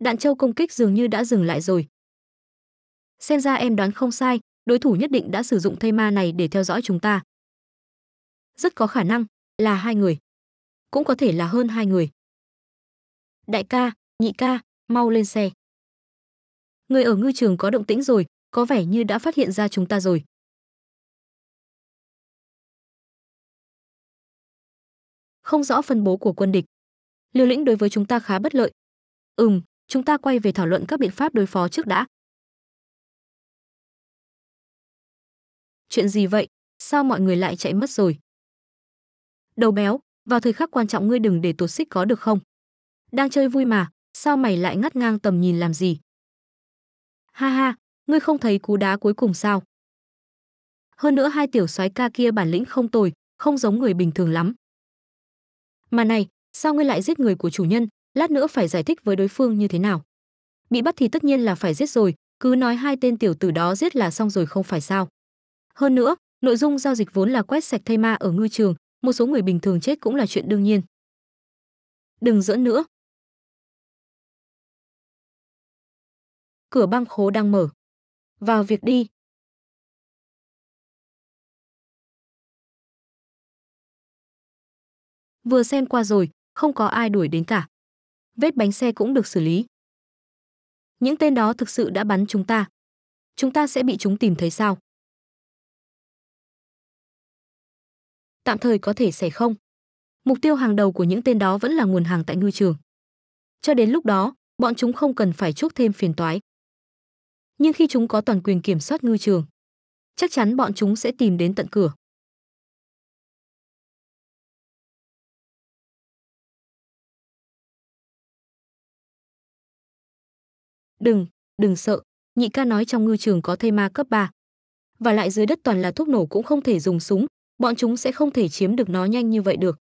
đạn châu công kích dường như đã dừng lại rồi xem ra em đoán không sai đối thủ nhất định đã sử dụng thây ma này để theo dõi chúng ta rất có khả năng là hai người cũng có thể là hơn hai người đại ca nhị ca mau lên xe người ở ngư trường có động tĩnh rồi có vẻ như đã phát hiện ra chúng ta rồi không rõ phân bố của quân địch liều lĩnh đối với chúng ta khá bất lợi ừm chúng ta quay về thảo luận các biện pháp đối phó trước đã. Chuyện gì vậy? Sao mọi người lại chạy mất rồi? Đầu béo, vào thời khắc quan trọng ngươi đừng để tuột xích có được không? Đang chơi vui mà, sao mày lại ngắt ngang tầm nhìn làm gì? Ha ha, ngươi không thấy cú đá cuối cùng sao? Hơn nữa hai tiểu soái ca kia bản lĩnh không tồi, không giống người bình thường lắm. Mà này, sao ngươi lại giết người của chủ nhân, lát nữa phải giải thích với đối phương như thế nào bị bắt thì tất nhiên là phải giết rồi cứ nói hai tên tiểu tử đó giết là xong rồi không phải sao hơn nữa nội dung giao dịch vốn là quét sạch thây ma ở ngư trường một số người bình thường chết cũng là chuyện đương nhiên đừng giỡn nữa cửa băng khố đang mở vào việc đi vừa xem qua rồi không có ai đuổi đến cả vết bánh xe cũng được xử lý. Những tên đó thực sự đã bắn chúng ta. Chúng ta sẽ bị chúng tìm thấy sao? Tạm thời có thể xảy không. Mục tiêu hàng đầu của những tên đó vẫn là nguồn hàng tại ngư trường. Cho đến lúc đó, bọn chúng không cần phải chuốc thêm phiền toái. Nhưng khi chúng có toàn quyền kiểm soát ngư trường, chắc chắn bọn chúng sẽ tìm đến tận cửa. Đừng, đừng sợ, nhị ca nói trong ngư trường có thây ma cấp 3. Và lại dưới đất toàn là thuốc nổ cũng không thể dùng súng, bọn chúng sẽ không thể chiếm được nó nhanh như vậy được.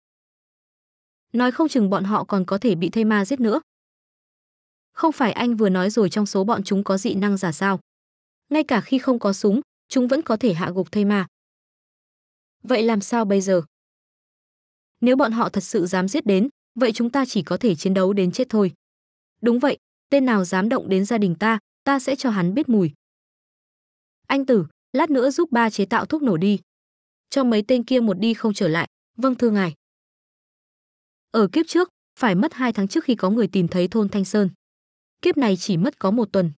Nói không chừng bọn họ còn có thể bị thây ma giết nữa. Không phải anh vừa nói rồi trong số bọn chúng có dị năng giả sao? Ngay cả khi không có súng, chúng vẫn có thể hạ gục thây ma. Vậy làm sao bây giờ? Nếu bọn họ thật sự dám giết đến, vậy chúng ta chỉ có thể chiến đấu đến chết thôi. Đúng vậy, tên nào dám động đến gia đình ta, ta sẽ cho hắn biết mùi. Anh tử, lát nữa giúp ba chế tạo thuốc nổ đi. Cho mấy tên kia một đi không trở lại, vâng thưa ngài. Ở kiếp trước, phải mất hai tháng trước khi có người tìm thấy thôn Thanh Sơn. Kiếp này chỉ mất có một tuần.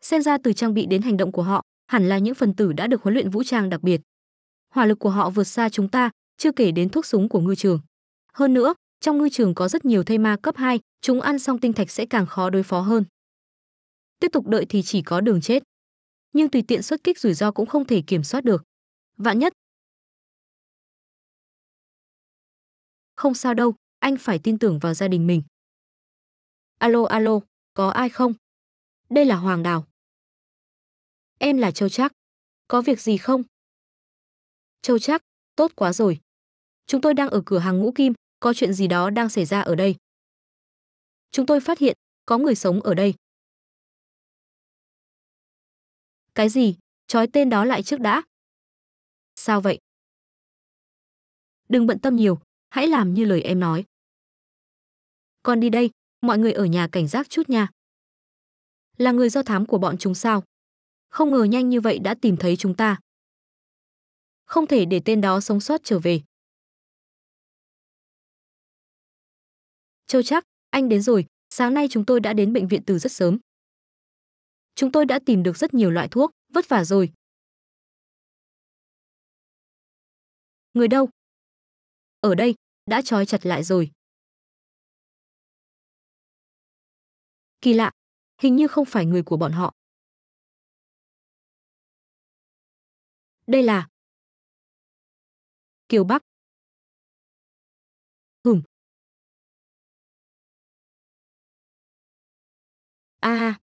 Xem ra từ trang bị đến hành động của họ, hẳn là những phần tử đã được huấn luyện vũ trang đặc biệt. Hỏa lực của họ vượt xa chúng ta, chưa kể đến thuốc súng của ngư trường. Hơn nữa, trong ngư trường có rất nhiều thây ma cấp 2, chúng ăn xong tinh thạch sẽ càng khó đối phó hơn. Tiếp tục đợi thì chỉ có đường chết. Nhưng tùy tiện xuất kích rủi ro cũng không thể kiểm soát được. Vạn nhất. Không sao đâu, anh phải tin tưởng vào gia đình mình. Alo alo, có ai không? Đây là Hoàng Đào. Em là Châu Trác. Có việc gì không? Châu Trác, tốt quá rồi. Chúng tôi đang ở cửa hàng Ngũ Kim, có chuyện gì đó đang xảy ra ở đây. Chúng tôi phát hiện có người sống ở đây. Cái gì? Chói tên đó lại trước đã. Sao vậy? Đừng bận tâm nhiều, hãy làm như lời em nói. Con đi đây, mọi người ở nhà cảnh giác chút nha. Là người do thám của bọn chúng sao? Không ngờ nhanh như vậy đã tìm thấy chúng ta. Không thể để tên đó sống sót trở về. Châu chắc, anh đến rồi, sáng nay chúng tôi đã đến bệnh viện từ rất sớm. Chúng tôi đã tìm được rất nhiều loại thuốc, vất vả rồi. Người đâu? Ở đây, đã trói chặt lại rồi. Kỳ lạ, hình như không phải người của bọn họ. Đây là Kiều Bắc, a à.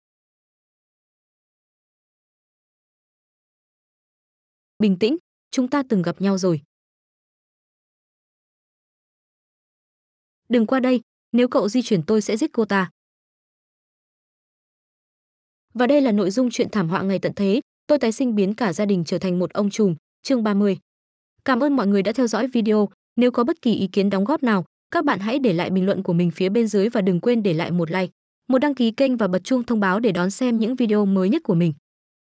bình tĩnh chúng ta từng gặp nhau rồi đừng qua đây nếu cậu di chuyển tôi sẽ giết cô ta và đây là nội dung chuyện thảm họa ngày tận thế tôi tái sinh biến cả gia đình trở thành một ông trùm chương 30 cảm ơn mọi người đã theo dõi video nếu có bất kỳ ý kiến đóng góp nào các bạn hãy để lại bình luận của mình phía bên dưới và đừng quên để lại một like một đăng ký kênh và bật chuông thông báo để đón xem những video mới nhất của mình